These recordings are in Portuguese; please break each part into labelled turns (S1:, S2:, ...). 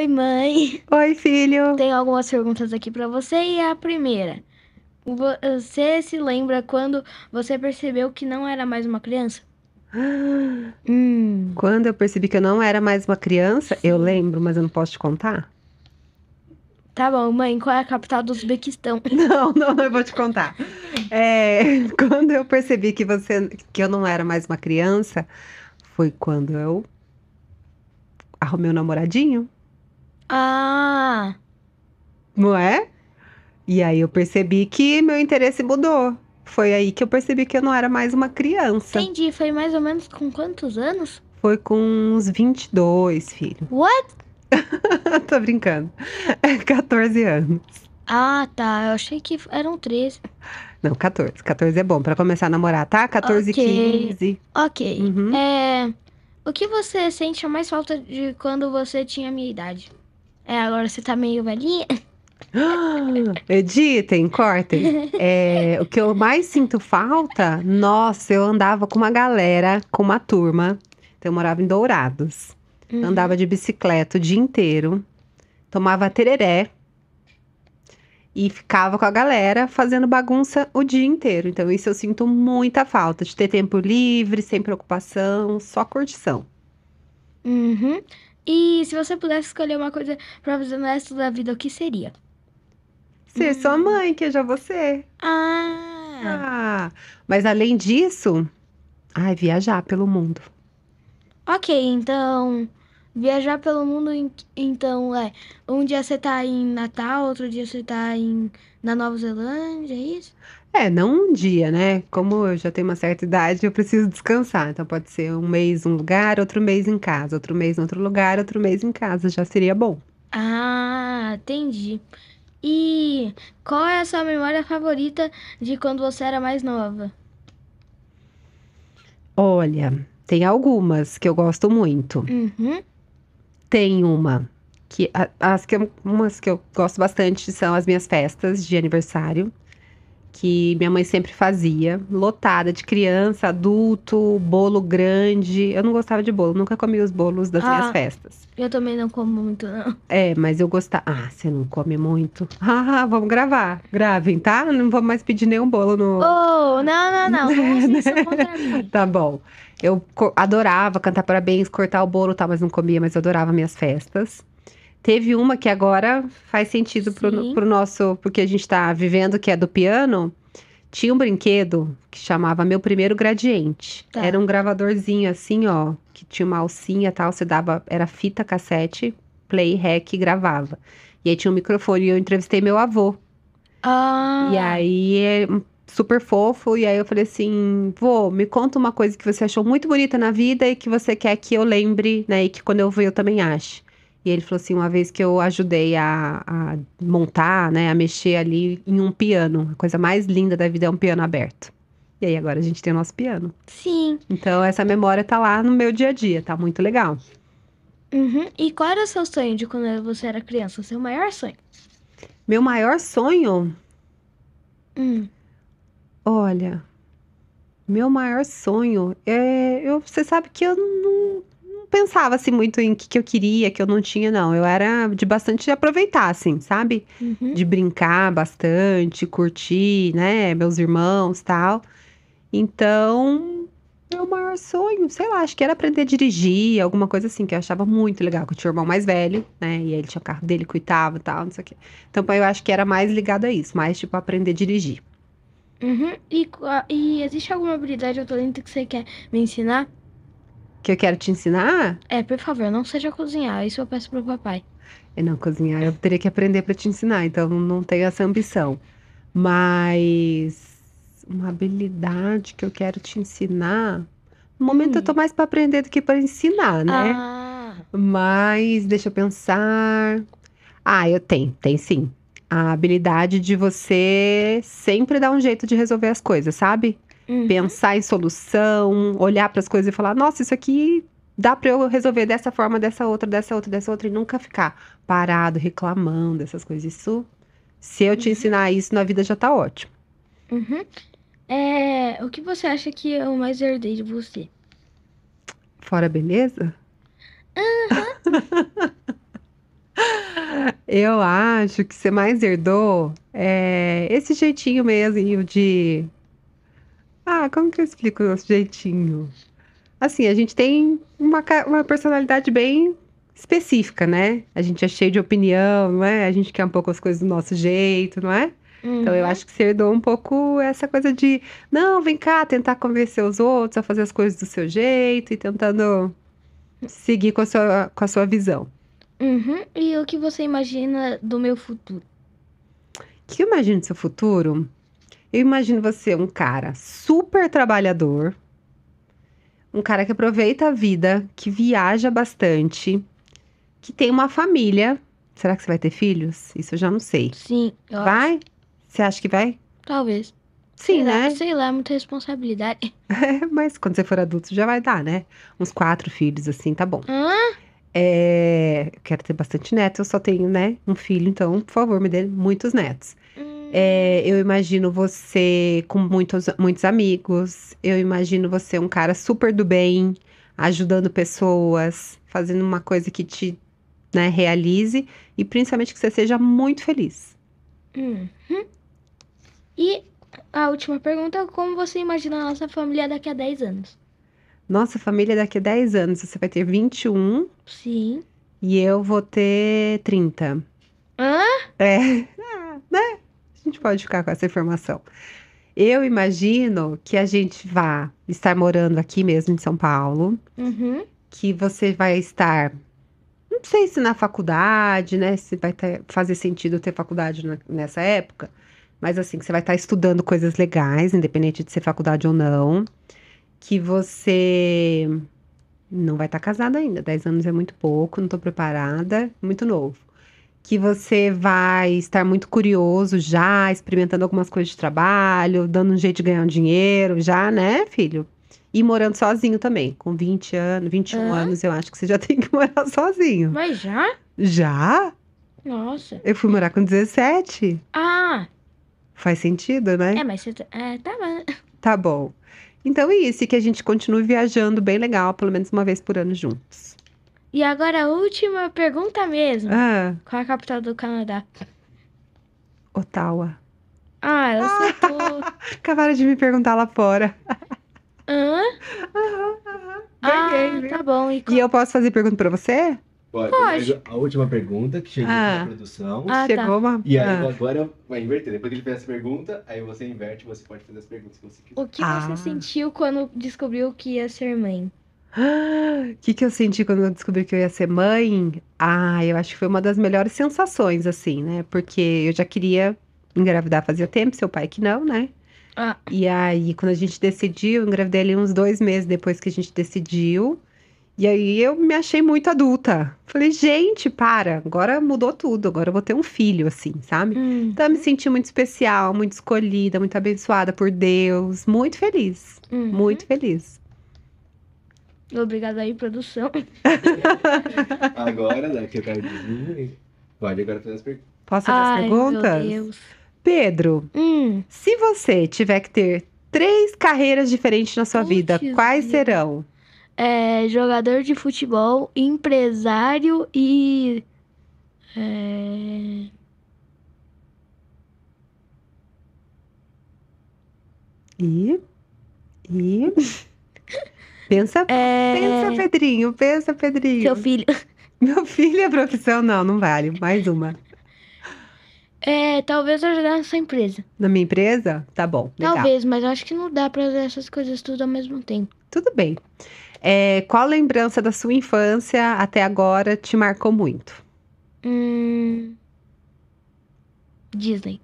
S1: Oi, mãe. Oi, filho. Tem algumas perguntas aqui para você e a primeira. Você se lembra quando você percebeu que não era mais uma criança?
S2: hum. Quando eu percebi que eu não era mais uma criança, eu lembro, mas eu não posso te contar.
S1: Tá bom, mãe, qual é a capital do Uzbequistão? Não, não,
S2: não eu vou te contar. É, quando eu percebi que você que eu não era mais uma criança, foi quando eu arrumei um namoradinho. Ah. Não é? E aí eu percebi que meu interesse mudou. Foi aí que eu percebi que eu não era mais uma criança. Entendi. Foi mais
S1: ou menos com quantos anos?
S2: Foi com uns 22, filho. What? Tô brincando. É 14 anos.
S1: Ah, tá. Eu achei que eram 13.
S2: Não, 14. 14 é bom para começar a namorar, tá? 14, okay. 15.
S1: Ok. Uhum. É... O que você sente a mais falta de quando você tinha a minha idade? É, agora você tá meio velhinha.
S2: Editem, cortem. É, o que eu mais sinto falta, nossa, eu andava com uma galera, com uma turma. Então, eu morava em Dourados. Uhum. Andava de bicicleta o dia inteiro. Tomava tereré. E ficava com a galera fazendo bagunça o dia inteiro. Então, isso eu sinto muita falta. De ter tempo livre, sem preocupação, só curtição.
S1: Uhum. E se você pudesse escolher uma coisa para fazer o resto da vida, o que seria?
S2: Ser hum. sua mãe, que é já você. Ah. ah. Mas além disso, ai, viajar pelo mundo.
S1: Ok, então. Viajar pelo mundo, então, é. Um dia você tá em Natal, outro dia você tá em, na Nova Zelândia, é isso?
S2: É, não um dia, né? Como eu já tenho uma certa idade, eu preciso descansar. Então pode ser um mês um lugar, outro mês em casa, outro mês em outro lugar, outro mês em casa, já seria bom.
S1: Ah, entendi. E qual é a sua memória favorita de quando você era mais nova?
S2: Olha, tem algumas que eu gosto muito. Uhum. Tem uma que as que umas que eu gosto bastante são as minhas festas de aniversário que minha mãe sempre fazia, lotada de criança, adulto, bolo grande. Eu não gostava de bolo, nunca comi os bolos das ah, minhas festas.
S1: Eu também não como muito,
S2: não. É, mas eu gostava. Ah, você não come muito? Ah, ah, vamos gravar. Gravem, tá? Não vou mais pedir nenhum bolo no. Oh, não, não, não. não né? tá bom. Eu adorava cantar parabéns, cortar o bolo e tal, mas não comia, mas eu adorava minhas festas. Teve uma que agora faz sentido pro, pro nosso, porque a gente está vivendo, que é do piano. Tinha um brinquedo que chamava Meu Primeiro Gradiente. Tá. Era um gravadorzinho assim, ó, que tinha uma alcinha e tal. Você dava, era fita, cassete, play, rec e gravava. E aí tinha um microfone e eu entrevistei meu avô. Ah. E aí é super fofo. E aí eu falei assim: vô, me conta uma coisa que você achou muito bonita na vida e que você quer que eu lembre, né? E que quando eu ver eu também ache. E ele falou assim: uma vez que eu ajudei a, a, montar, né, a mexer ali em um piano. A coisa mais linda da vida é um piano aberto. E aí agora a gente tem o nosso piano. Sim. Então essa memória tá lá no meu dia a dia, tá muito legal.
S1: Uhum. E qual era o seu sonho de quando você era criança? O Seu maior sonho?
S2: Meu maior sonho? Hum. Olha, meu maior sonho é. Eu, você sabe que eu não pensava assim muito em o que, que eu queria, que eu não tinha, não. Eu era de bastante aproveitar, assim, sabe? Uhum. De brincar bastante, curtir, né? Meus irmãos tal. Então, meu maior sonho, sei lá, acho que era aprender a dirigir, alguma coisa assim, que eu achava muito legal, que eu tinha o irmão mais velho, né? E ele tinha o carro dele, cuidava e tal, não sei o quê. Então, eu acho que era mais ligado a isso, mais tipo aprender a dirigir.
S1: Uhum. E, ah, e existe alguma habilidade ou talento que você quer me ensinar?
S2: que eu quero te ensinar?
S1: É, por favor, não seja cozinhar. Isso eu peço pro papai.
S2: É, não, cozinhar eu teria que aprender para te ensinar, então não tenho essa ambição. Mas uma habilidade que eu quero te ensinar. No momento hum. eu tô hum. mais para aprender do que para ensinar, né? Ah. Mas deixa eu pensar. Ah, eu tenho, tem sim. A habilidade de você sempre dar um jeito de resolver as coisas, sabe? uhum. pensar em solução, olhar para as coisas e falar: nossa, isso aqui dá para eu resolver dessa forma, dessa outra, dessa outra, dessa outra, e nunca ficar parado, reclamando, essas coisas. Isso, se eu te uhum. ensinar isso na vida, já tá ótimo.
S1: Uhum. É, o que você acha que eu é mais herdei de você?
S2: Fora beleza? Uhum. eu acho que você mais herdou é, esse jeitinho mesmo de ah, como que eu explico o jeitinho? Assim, a gente tem uma, uma personalidade bem específica, né? A gente é cheio de opinião, não é? A gente quer um pouco as coisas do nosso jeito, não é? Uhum. Então eu uhum. acho que você herdou um pouco essa coisa de não, vem cá, tentar convencer os outros a fazer as coisas do seu jeito e tentando seguir com a sua, com a sua visão.
S1: Uhum. E o que você imagina do meu futuro?
S2: O que eu imagino do seu futuro? Eu imagino você um cara super trabalhador, um cara que aproveita a vida, que viaja bastante, que tem uma família. Será que você vai ter filhos? Isso eu já não sei. Sim. vai? Acho. Você acha que vai?
S1: Talvez. Sim, sei né? Lá, sei lá, é muita responsabilidade.
S2: É, mas quando você for adulto já vai dar, né? Uns quatro filhos assim, tá bom. É, eu quero ter bastante netos, eu só tenho, né, um filho, então, por favor, me dê muitos netos. Hum. É, eu imagino você com muitos, muitos amigos. Eu imagino você um cara super do bem, ajudando pessoas, fazendo uma coisa que te né, realize e principalmente que você seja muito feliz.
S1: Uhum. E a última pergunta é como você imagina a nossa família daqui a 10 anos?
S2: Nossa família daqui a 10 anos. Você vai ter 21. Sim. E eu vou ter 30. Hã? É gente pode ficar com essa informação? Eu imagino que a gente vá estar morando aqui mesmo em São Paulo, uhum. que você vai estar, não sei se na faculdade, né? Se vai ter, fazer sentido ter faculdade na, nessa época, mas assim, que você vai estar estudando coisas legais, independente de ser faculdade ou não, que você não vai estar casada ainda, 10 anos é muito pouco, não estou preparada, muito novo que você vai estar muito curioso já, experimentando algumas coisas de trabalho, dando um jeito de ganhar um dinheiro já, né, filho? E morando sozinho também. Com 20 anos, 21 ah. anos, eu acho que você já tem que morar sozinho.
S1: Mas já?
S2: Já?
S1: Nossa. Eu
S2: fui morar com 17. Ah! Faz sentido, né? É, mas você. Tá, é, tá bom. Tá bom. Então é isso, e que a gente continue viajando bem legal, pelo menos uma vez por ano juntos.
S1: E agora a última pergunta mesmo. Ah. Qual é a capital do Canadá?
S2: Ottawa.
S1: Ah, ela acertou. Ah.
S2: acabaram de me perguntar lá fora.
S1: Hã? Aham, aham. Ah, tá bom. E,
S2: qual... e, eu posso fazer pergunta pra você? Pode. Pode. A última pergunta que chegou ah. na produção. Ah, tá. chegou uma. Tá. E aí ah. agora vai inverter. Depois que ele fez essa pergunta, aí você inverte, e você pode fazer as perguntas que você quiser. O que você ah. sentiu quando descobriu que ia ser mãe? O que, que eu senti quando eu descobri que eu ia ser mãe? Ah, eu acho que foi uma das melhores sensações, assim, né? Porque eu já queria engravidar fazia tempo, seu pai que não, né? Ah. E aí, quando a gente decidiu, eu engravidei ali uns dois meses depois que a gente decidiu. E aí eu me achei muito adulta. Falei, gente, para, agora mudou tudo, agora eu vou ter um filho, assim, sabe? Hum. Então eu me senti muito especial, muito escolhida, muito abençoada por Deus, muito feliz, uhum. muito feliz.
S1: Obrigado aí, produção. agora, daqui né, eu quero dizer. Pode agora fazer as perguntas.
S2: Posso fazer Ai, as perguntas? Meu Deus. Pedro, hum. se você tiver que ter três carreiras diferentes na sua Putz vida, quais Deus. serão? É, jogador de futebol, empresário e.
S1: É...
S2: E. E. Pensa, é... pensa, Pedrinho, pensa, Pedrinho. Seu filho. Meu filho é profissão, não, não vale. Mais uma.
S1: É, talvez ajudar na sua empresa.
S2: Na minha empresa? Tá bom. Legal. Talvez,
S1: mas acho que não dá pra fazer essas coisas tudo ao mesmo tempo. Tudo bem.
S2: É, qual lembrança da sua infância até agora te marcou muito? Hum... Disney.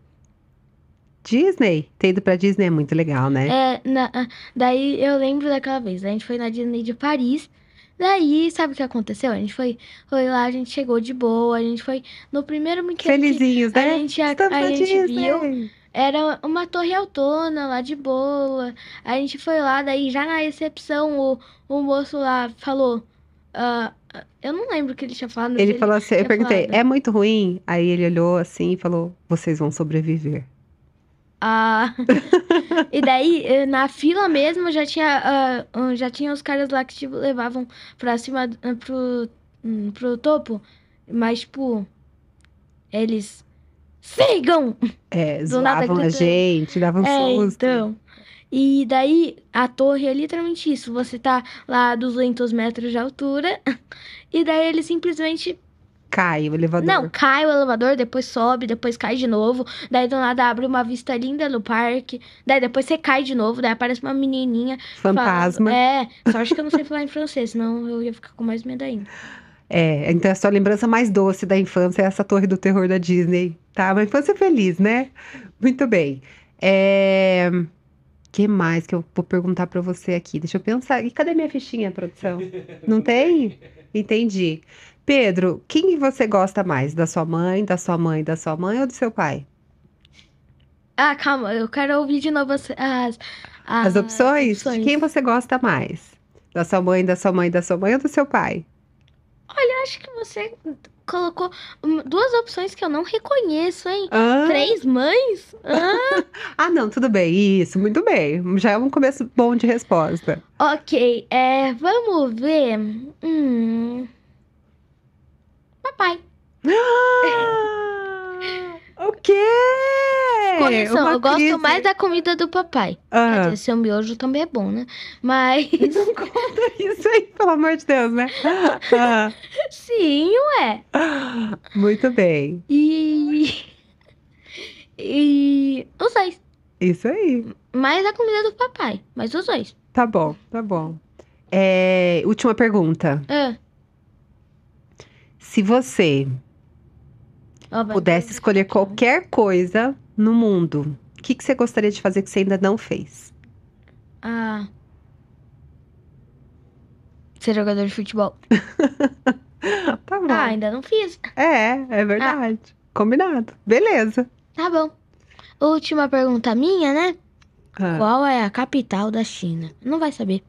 S2: Disney? Ter ido pra Disney é muito legal, né?
S1: É, na, ah, daí eu lembro daquela vez, a gente foi na Disney de Paris. Daí, sabe o que aconteceu? A gente foi, foi lá, a gente chegou de boa, a gente foi no primeiro brinquedo. Felizinhos, que né? A gente, a, a gente Disney. viu. Era uma torre autona lá de boa. A gente foi lá, daí já na recepção o, o moço lá falou. Uh, eu não lembro o que ele tinha falado. Ele, ele falou assim, eu perguntei, falado. é
S2: muito ruim? Aí ele olhou assim e falou, vocês vão sobreviver.
S1: Ah, e daí, eh, na fila mesmo, já tinha, uh, já tinha os caras lá que tipo, levavam pra cima, uh, pro, um, pro topo. Mas, tipo, eles sigam!
S2: É, zoavam a gente, davam é, susto.
S1: Então. E daí, a torre é literalmente isso. Você tá lá a 200 metros de altura, e daí eles simplesmente
S2: cai o elevador. Não,
S1: cai o elevador, depois sobe, depois cai de novo. Daí do nada abre uma vista linda no parque. Daí depois você cai de novo, daí aparece uma menininha.
S2: Fantasma. é, só acho que eu não sei falar em francês, senão eu ia ficar com mais medo ainda. É, então a sua lembrança mais doce da infância é essa torre do terror da Disney, tá? Uma infância feliz, né? Muito bem. É... que mais que eu vou perguntar para você aqui? Deixa eu pensar. E cadê minha fichinha, produção? Não tem? Entendi. Pedro, quem você gosta mais? Da sua mãe, da sua mãe, da sua mãe ou do seu pai? Ah, calma, eu quero ouvir de novo as, as, as, opções. opções. Quem você gosta mais? Da sua mãe, da sua mãe, da sua mãe ou do seu pai?
S1: Olha, acho que você colocou duas opções que eu não reconheço, hein? Ah. Três mães? Ah.
S2: ah, não, tudo bem. Isso, muito bem. Já é um começo bom de resposta.
S1: Ok, é, vamos ver. Hum papai. Ah! o quê? Correção, Uma eu crise. gosto mais da comida do papai. Uhum. Dizer, seu miojo também é bom, né? Mas. Não conta
S2: isso aí, pelo amor de Deus, né? Uhum.
S1: Sim, ué.
S2: Muito bem.
S1: E. E. Os dois.
S2: Isso aí.
S1: Mais a comida do papai, mas os dois. Tá bom, tá bom.
S2: É... Última pergunta. Uh. Se você pudesse escolher qualquer coisa no mundo, o que, que você gostaria de fazer que você ainda não fez? Ah. Ser jogador de futebol. tá bom. Ah, ainda não fiz. É,
S1: é verdade. Ah. Combinado. Beleza. Tá bom. Última pergunta minha, né? Ah. Qual é a capital da China? Não vai saber.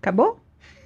S1: Acabou?